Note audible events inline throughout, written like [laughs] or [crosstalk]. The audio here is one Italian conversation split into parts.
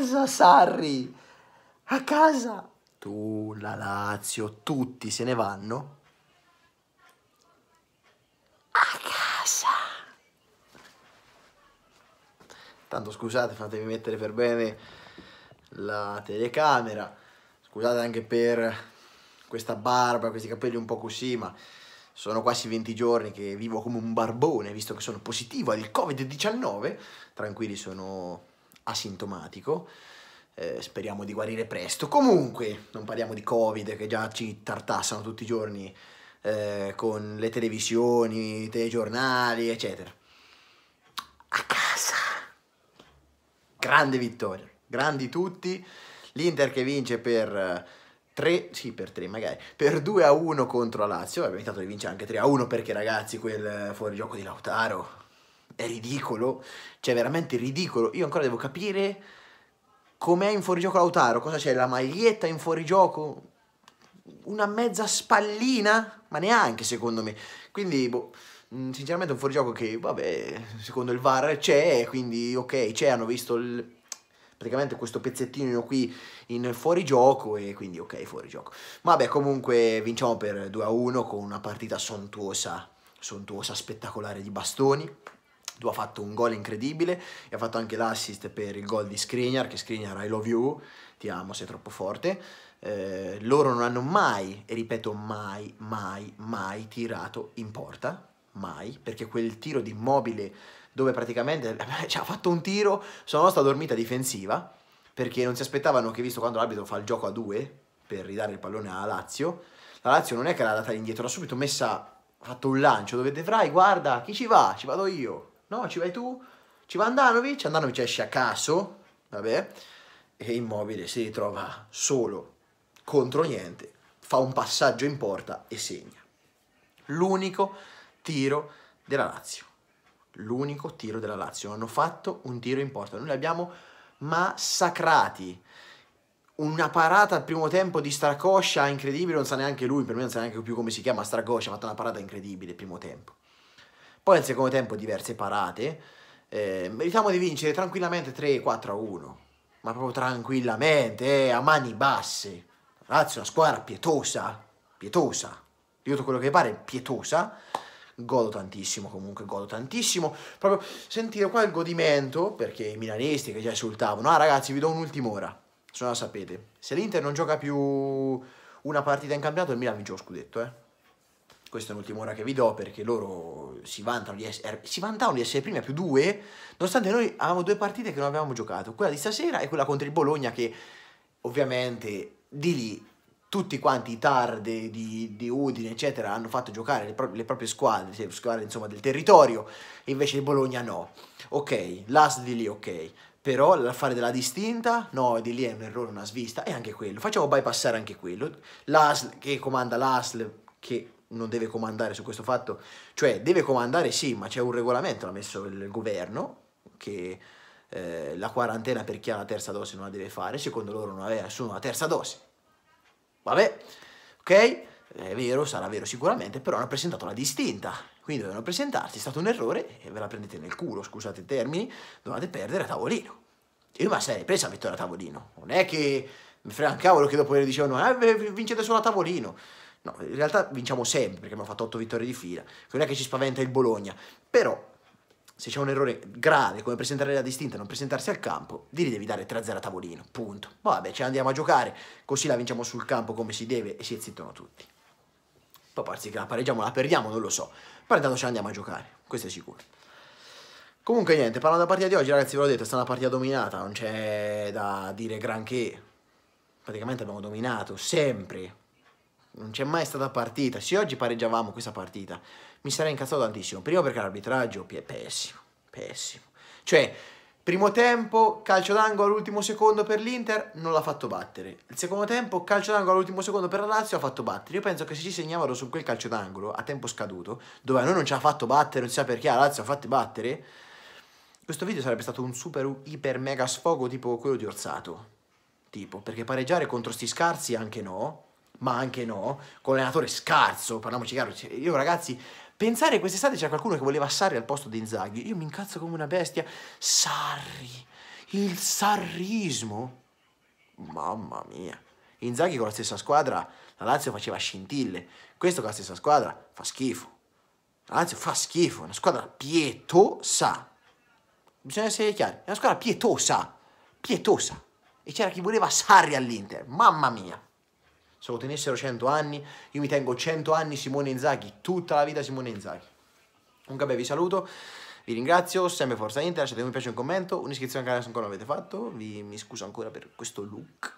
casa Sarri, a casa tu, la Lazio, tutti se ne vanno. A casa. Tanto scusate, fatemi mettere per bene la telecamera. Scusate anche per questa barba, questi capelli un po' così, ma sono quasi 20 giorni che vivo come un barbone, visto che sono positivo al Covid-19. Tranquilli, sono asintomatico. Eh, speriamo di guarire presto. Comunque, non parliamo di Covid che già ci tartassano tutti i giorni eh, con le televisioni, i telegiornali, eccetera. A casa. Grande vittoria. Grandi tutti. L'Inter che vince per 3, eh, sì per 3 magari, per 2 a 1 contro la Lazio. Vabbè, intanto vincere anche 3 a 1 perché ragazzi quel eh, fuorigioco di Lautaro è ridicolo, cioè veramente ridicolo. Io ancora devo capire com'è in fuorigioco Lautaro, cosa c'è, la maglietta in fuorigioco? Una mezza spallina? Ma neanche secondo me. Quindi, boh, mm, sinceramente è un fuorigioco che, vabbè, secondo il VAR c'è, quindi ok, c'è, hanno visto il praticamente questo pezzettino qui in fuorigioco e quindi ok fuorigioco vabbè comunque vinciamo per 2 a 1 con una partita sontuosa sontuosa spettacolare di bastoni ha fatto un gol incredibile e ha fatto anche l'assist per il gol di Skriniar, che Skriniar I love you, ti amo, sei troppo forte. Eh, loro non hanno mai, e ripeto mai, mai, mai tirato in porta, mai, perché quel tiro di immobile dove praticamente [laughs] ci cioè, ha fatto un tiro sulla nostra dormita difensiva, perché non si aspettavano che visto quando l'arbitro fa il gioco a due per ridare il pallone alla Lazio, la Lazio non è che l'ha data indietro, l'ha subito messa, ha fatto un lancio dove Devrai guarda chi ci va, ci vado io, No, ci vai tu? Ci va Andanovic? Andanovic esce a caso, vabbè, e Immobile si ritrova solo contro niente, fa un passaggio in porta e segna. L'unico tiro della Lazio. L'unico tiro della Lazio. Hanno fatto un tiro in porta. Noi li abbiamo massacrati. Una parata al primo tempo di Stracoscia incredibile, non sa neanche lui, per me non sa neanche più come si chiama Stracoscia, ha fatto una parata incredibile il primo tempo. Poi nel secondo tempo diverse parate. Eh, meritiamo di vincere tranquillamente 3-4 a 1. Ma proprio tranquillamente, eh, a mani basse. Ragazzi, è una squadra pietosa, pietosa. Io tutto quello che pare, pietosa. Godo tantissimo, comunque godo tantissimo. Proprio sentire qua il godimento, perché i milanisti che già esultavano. Ah ragazzi, vi do un'ultima ora. Se non la sapete. Se l'Inter non gioca più una partita in campionato, il Milan vince lo scudetto, eh. Questa è un'ultima ora che vi do perché loro si vantano di essere, si vantavano di essere primi più due, nonostante noi avevamo due partite che non avevamo giocato, quella di stasera e quella contro il Bologna che ovviamente di lì tutti quanti i tardi di, di, Udine, eccetera, hanno fatto giocare le, pro le proprie squadre, le squadre insomma, del territorio, e invece il Bologna no. Ok, l'AS di lì ok, però l'affare della distinta, no, di lì è un errore, una svista, e anche quello. Facciamo bypassare anche quello. L'AS che comanda l'ASL, che non deve comandare su questo fatto, cioè deve comandare sì, ma c'è un regolamento, l'ha messo il governo, che eh, la quarantena per chi ha la terza dose non la deve fare, secondo loro non aveva nessuno la terza dose. Vabbè, ok? È vero, sarà vero sicuramente, però hanno presentato la distinta, quindi dovevano presentarsi, è stato un errore e ve la prendete nel culo, scusate i termini, dovevate perdere a tavolino. Io ma la sarei presa a vittoria a tavolino, non è che mi frega un cavolo che dopo le dicevano, eh, vincete solo a tavolino. No, in realtà vinciamo sempre perché abbiamo fatto 8 vittorie di fila. Non è che ci spaventa il Bologna. Però se c'è un errore grave come presentare la distinta e non presentarsi al campo, lì devi dare 3-0 a tavolino, punto. Vabbè, ce la andiamo a giocare, così la vinciamo sul campo come si deve e si zittono tutti. Poi parzi che la pareggiamo, la perdiamo, non lo so, però intanto ce la andiamo a giocare, questo è sicuro. Comunque niente, parlando della partita di oggi, ragazzi, ve l'ho detto, è stata una partita dominata, non c'è da dire granché. Praticamente abbiamo dominato sempre, non c'è mai stata partita. Se oggi pareggiavamo questa partita, mi sarei incazzato tantissimo. Primo perché l'arbitraggio è pessimo, pessimo. Cioè, primo tempo, calcio d'angolo all'ultimo secondo per l'Inter, non l'ha fatto battere. Il secondo tempo, calcio d'angolo all'ultimo secondo per la Lazio, ha fatto battere. Io penso che se ci segnavano su quel calcio d'angolo, a tempo scaduto, dove a noi non ci ha fatto battere, non si sa perché, la Lazio ha fatto battere, questo video sarebbe stato un super, iper, mega sfogo tipo quello di Orsato. Tipo, perché pareggiare contro sti scarsi anche no, ma anche no, con l'allenatore scarso, parliamoci chiaro, cioè, io ragazzi pensare che quest'estate c'era qualcuno che voleva Sarri al posto di Inzaghi, io mi incazzo come una bestia, Sarri, il sarrismo, mamma mia, Inzaghi con la stessa squadra, la Lazio faceva scintille, questo con la stessa squadra fa schifo, la Lazio fa schifo, è una squadra pietosa, bisogna essere chiari, è una squadra pietosa, pietosa, e c'era chi voleva Sarri all'Inter, mamma mia se lo tenessero 100 anni, io mi tengo 100 anni Simone Inzaghi, tutta la vita Simone Inzaghi. Comunque beh, vi saluto, vi ringrazio, sempre Forza Inter, lasciate un piace un commento, un'iscrizione al canale se ancora non l'avete fatto, vi, mi scuso ancora per questo look,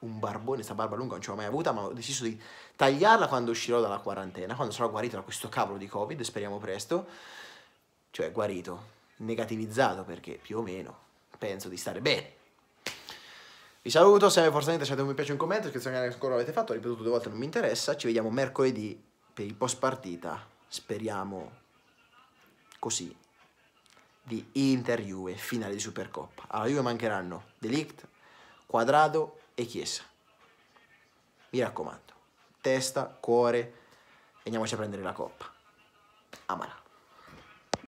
un barbone, questa barba lunga non ce l'ho mai avuta, ma ho deciso di tagliarla quando uscirò dalla quarantena, quando sarò guarito da questo cavolo di Covid, speriamo presto, cioè guarito, negativizzato perché più o meno penso di stare bene. Vi saluto, se forzatamente lasciate un mi piace, un commento, iscrivetevi al ancora l'avete fatto, ripetuto due volte non mi interessa, ci vediamo mercoledì per il post partita, speriamo così, di Inter-Juve, finale di Supercoppa. Alla Juve mancheranno Delict, Quadrado e Chiesa. Mi raccomando, testa, cuore, e andiamoci a prendere la Coppa. Amala.